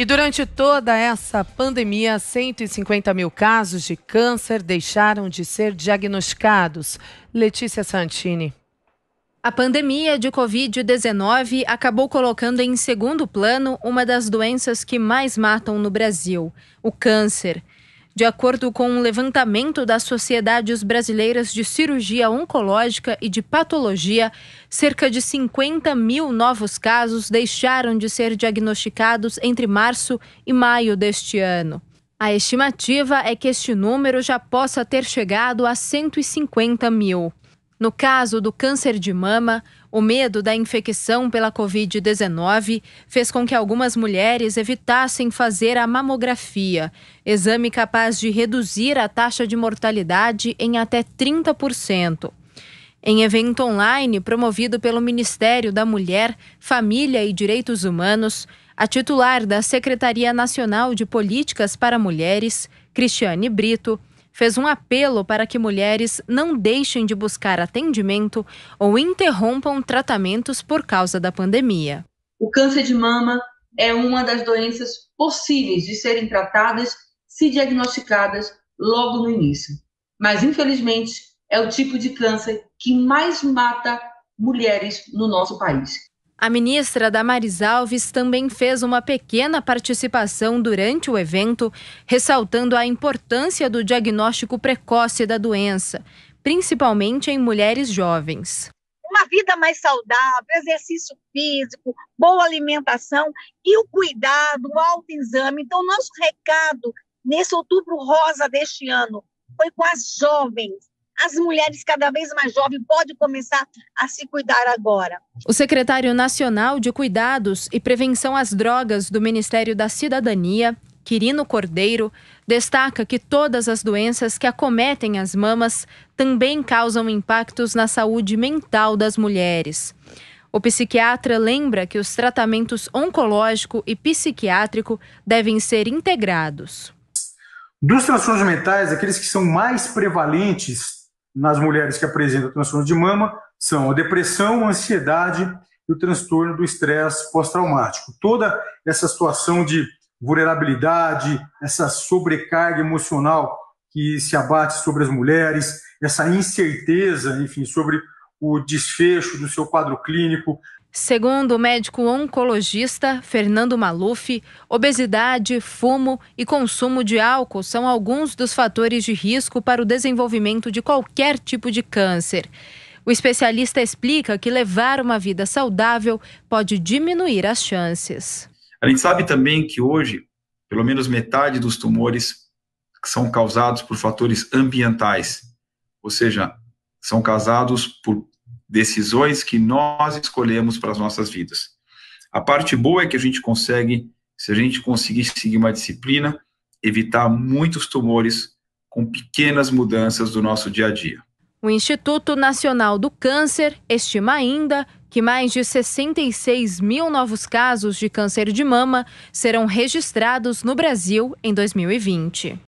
E durante toda essa pandemia, 150 mil casos de câncer deixaram de ser diagnosticados. Letícia Santini. A pandemia de Covid-19 acabou colocando em segundo plano uma das doenças que mais matam no Brasil: o câncer. De acordo com um levantamento das sociedades brasileiras de cirurgia oncológica e de patologia, cerca de 50 mil novos casos deixaram de ser diagnosticados entre março e maio deste ano. A estimativa é que este número já possa ter chegado a 150 mil. No caso do câncer de mama, o medo da infecção pela Covid-19 fez com que algumas mulheres evitassem fazer a mamografia, exame capaz de reduzir a taxa de mortalidade em até 30%. Em evento online promovido pelo Ministério da Mulher, Família e Direitos Humanos, a titular da Secretaria Nacional de Políticas para Mulheres, Cristiane Brito, fez um apelo para que mulheres não deixem de buscar atendimento ou interrompam tratamentos por causa da pandemia. O câncer de mama é uma das doenças possíveis de serem tratadas se diagnosticadas logo no início. Mas, infelizmente, é o tipo de câncer que mais mata mulheres no nosso país. A ministra Damaris Alves também fez uma pequena participação durante o evento, ressaltando a importância do diagnóstico precoce da doença, principalmente em mulheres jovens. Uma vida mais saudável, exercício físico, boa alimentação e o cuidado, o autoexame. Então, nosso recado nesse outubro rosa deste ano foi com as jovens, as mulheres cada vez mais jovens podem começar a se cuidar agora. O secretário nacional de Cuidados e Prevenção às Drogas do Ministério da Cidadania, Quirino Cordeiro, destaca que todas as doenças que acometem as mamas também causam impactos na saúde mental das mulheres. O psiquiatra lembra que os tratamentos oncológico e psiquiátrico devem ser integrados. Dos transtornos mentais, aqueles que são mais prevalentes nas mulheres que apresentam transtorno de mama são a depressão, a ansiedade e o transtorno do estresse pós-traumático. Toda essa situação de vulnerabilidade, essa sobrecarga emocional que se abate sobre as mulheres, essa incerteza, enfim, sobre o desfecho do seu quadro clínico, Segundo o médico oncologista Fernando Maluf, obesidade, fumo e consumo de álcool são alguns dos fatores de risco para o desenvolvimento de qualquer tipo de câncer. O especialista explica que levar uma vida saudável pode diminuir as chances. A gente sabe também que hoje, pelo menos metade dos tumores são causados por fatores ambientais, ou seja, são causados por decisões que nós escolhemos para as nossas vidas. A parte boa é que a gente consegue, se a gente conseguir seguir uma disciplina, evitar muitos tumores com pequenas mudanças do nosso dia a dia. O Instituto Nacional do Câncer estima ainda que mais de 66 mil novos casos de câncer de mama serão registrados no Brasil em 2020.